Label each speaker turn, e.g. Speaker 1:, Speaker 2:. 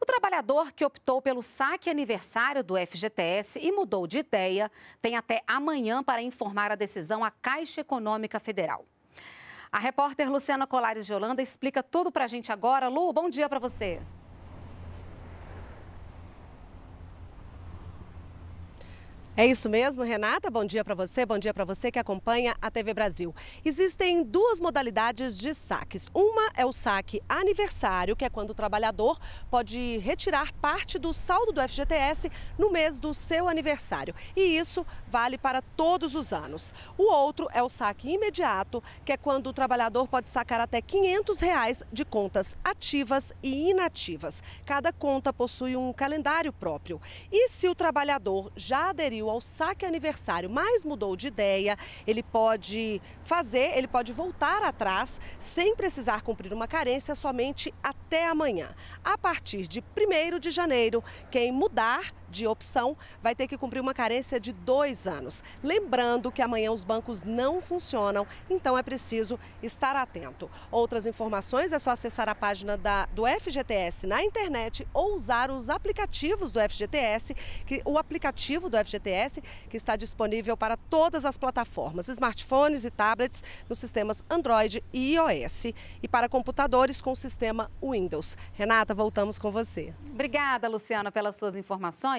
Speaker 1: O trabalhador que optou pelo saque aniversário do FGTS e mudou de ideia tem até amanhã para informar a decisão à Caixa Econômica Federal. A repórter Luciana Colares de Holanda explica tudo para a gente agora. Lu, bom dia para você. É
Speaker 2: isso mesmo, Renata. Bom dia para você, bom dia para você que acompanha a TV Brasil. Existem duas modalidades de saques. Uma é o saque aniversário, que é quando o trabalhador pode retirar parte do saldo do FGTS no mês do seu aniversário. E isso vale para todos os anos. O outro é o saque imediato, que é quando o trabalhador pode sacar até 500 reais de contas ativas e inativas. Cada conta possui um calendário próprio. E se o trabalhador já aderiu ao saque aniversário, mas mudou de ideia, ele pode fazer, ele pode voltar atrás sem precisar cumprir uma carência somente até amanhã. A partir de 1 de janeiro, quem mudar de opção vai ter que cumprir uma carência de dois anos. Lembrando que amanhã os bancos não funcionam, então é preciso estar atento. Outras informações é só acessar a página da, do FGTS na internet ou usar os aplicativos do FGTS, que, o aplicativo do FGTS que está disponível para todas as plataformas, smartphones e tablets nos sistemas Android e iOS e para computadores com o sistema Windows. Renata, voltamos com você. Obrigada, Luciana, pelas suas informações.